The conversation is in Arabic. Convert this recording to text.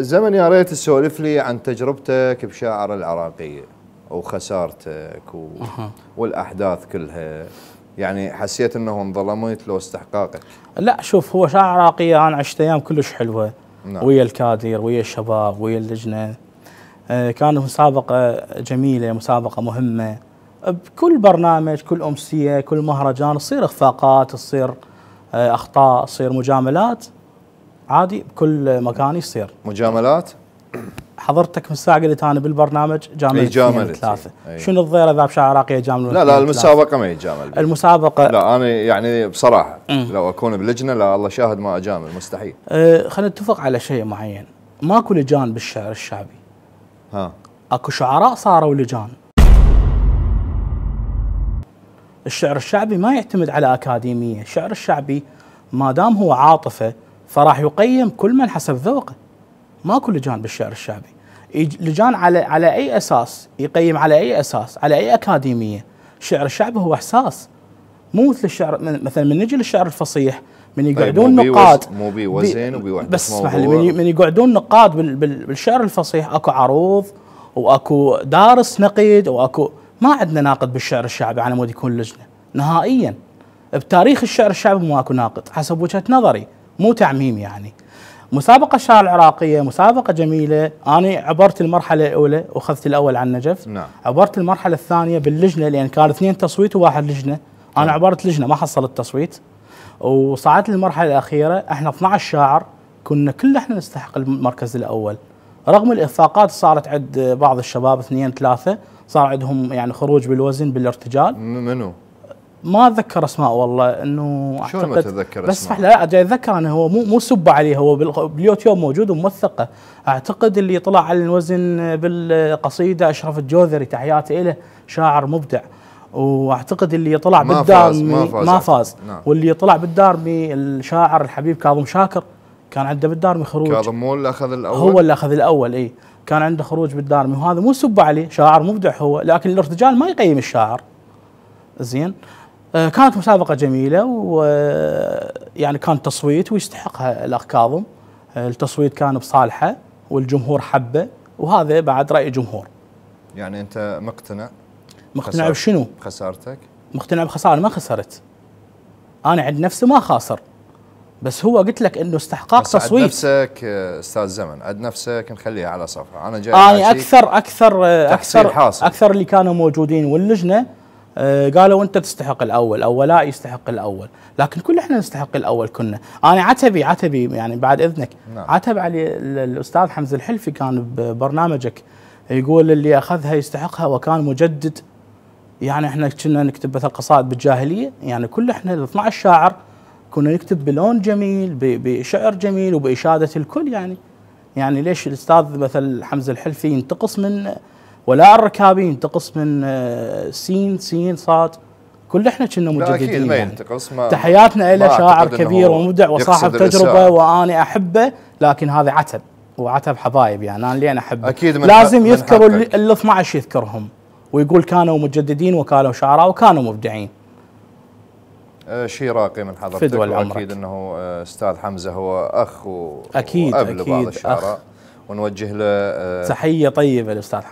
زمن يا ريت تسولف لي عن تجربتك بشاعر العراقي وخسارتك و... أه. والاحداث كلها يعني حسيت انه انظلمت لو استحقاقك لا شوف هو شاعر عراقي انا عشت ايام كلش حلوه نعم. ويا الكادر ويا الشباب ويا اللجنه آه، كانت مسابقه جميله مسابقه مهمه بكل برنامج كل امسيه كل مهرجان تصير اخفاقات تصير آه، اخطاء تصير مجاملات عادي بكل مكان يصير مجاملات حضرتك من الساعه قلت انا بالبرنامج جامل جامل ثلاثه شنو الضير اذا بشعر عراقي جامل لا لا المسابقه ما يجامل المسابقه لا انا يعني بصراحه لو اكون بلجنه لا الله شاهد ما اجامل مستحيل أه خلينا نتفق على شيء معين ماكو لجان بالشعر الشعبي ها اكو شعراء صاروا لجان الشعر الشعبي ما يعتمد على اكاديميه الشعر الشعبي ما دام هو عاطفه فراح يقيم كل من حسب ذوقه ماكو لجان بالشعر الشعبي لجان على على اي اساس يقيم على اي اساس على اي اكاديميه الشعر الشعبي هو احساس مو مثل الشعر مثلا من نجي للشعر الفصيح من طيب، يقعدون طيب نقاد مو بي وزن بس اسمح لي من يقعدون نقاد بالشعر الفصيح اكو عروض واكو دارس نقيد واكو ما عندنا ناقد بالشعر الشعبي على مود يكون لجنه نهائيا بتاريخ الشعر الشعبي ما اكو ناقد حسب وجهه نظري مو تعميم يعني مسابقة الشارع العراقية مسابقة جميلة أنا عبرت المرحلة الأولى وأخذت الأول عن النجف نعم. عبرت المرحلة الثانية باللجنة لأن كان اثنين تصويت وواحد لجنة أنا نعم. عبرت لجنة ما حصلت تصويت وصعدت للمرحلة الأخيرة احنا 12 شاعر كنا كل احنا نستحق المركز الأول رغم الإخفاقات صارت عند بعض الشباب اثنين ثلاثة صار عندهم يعني خروج بالوزن بالارتجال منو؟ ما اتذكر اسماء والله انه اعتقد ما تتذكر بس اسماء؟ لا جاي اتذكر انا هو مو مو سب عليه هو باليوتيوب موجود وموثقه اعتقد اللي طلع على الوزن بالقصيده اشرف الجوذري تحياتي له شاعر مبدع واعتقد اللي طلع ما فاز, ما فاز, ما فاز. نعم. واللي طلع بالدارمي الشاعر الحبيب كاظم شاكر كان عنده بالدارمي خروج كاظم مو اللي اخذ الاول هو اللي اخذ الاول اي كان عنده خروج بالدارمي وهذا مو سب عليه شاعر مبدع هو لكن الارتجال ما يقيم الشاعر زين آه، كانت مسابقة جميلة ويعني آه، كان تصويت ويستحقها الأخ كاظم آه، التصويت كان بصالحه والجمهور حبه وهذا بعد رأي جمهور يعني أنت مقتنع مقتنع بشنو؟ خسارتك؟ مقتنع بخسارة ما خسرت أنا عند نفسي ما خاسر بس هو قلت لك انه استحقاق بس تصويت عد نفسك استاذ زمن عد نفسك نخليها على صفحه انا جاي انا اكثر اكثر اكثر حاصل. اكثر اللي كانوا موجودين واللجنه آه، قالوا انت تستحق الاول او ولاء يستحق الاول لكن كل احنا نستحق الاول كنا انا عتبي عتبي يعني بعد اذنك نعم. عتب علي الاستاذ حمزه الحلفي كان ببرنامجك يقول اللي اخذها يستحقها وكان مجدد يعني احنا كنا نكتب مثلا قصائد بالجاهليه يعني كل احنا ال 12 شاعر كنا نكتب بلون جميل بشعر جميل وباشاده الكل يعني يعني ليش الاستاذ مثل حمزه الحلفي ينتقص من ولا الركابين تقص من آه، سين سين صاد كل احنا كنا مجددين يعني. تحياتنا الى شاعر كبير ومبدع وصاحب تجربه واني احبه لكن هذا عتب وعتب حبايب يعني انا لين احبه اكيد من لازم يذكروا ال 12 يذكرهم ويقول كانوا مجددين وكانوا شعراء وكانوا مبدعين آه، شيء راقي من حضرتك واكيد انه آه، استاذ حمزه هو اخ و... اكيد واب لبعض الشعراء ونوجه له تحيه طيبه للاستاذ حمزه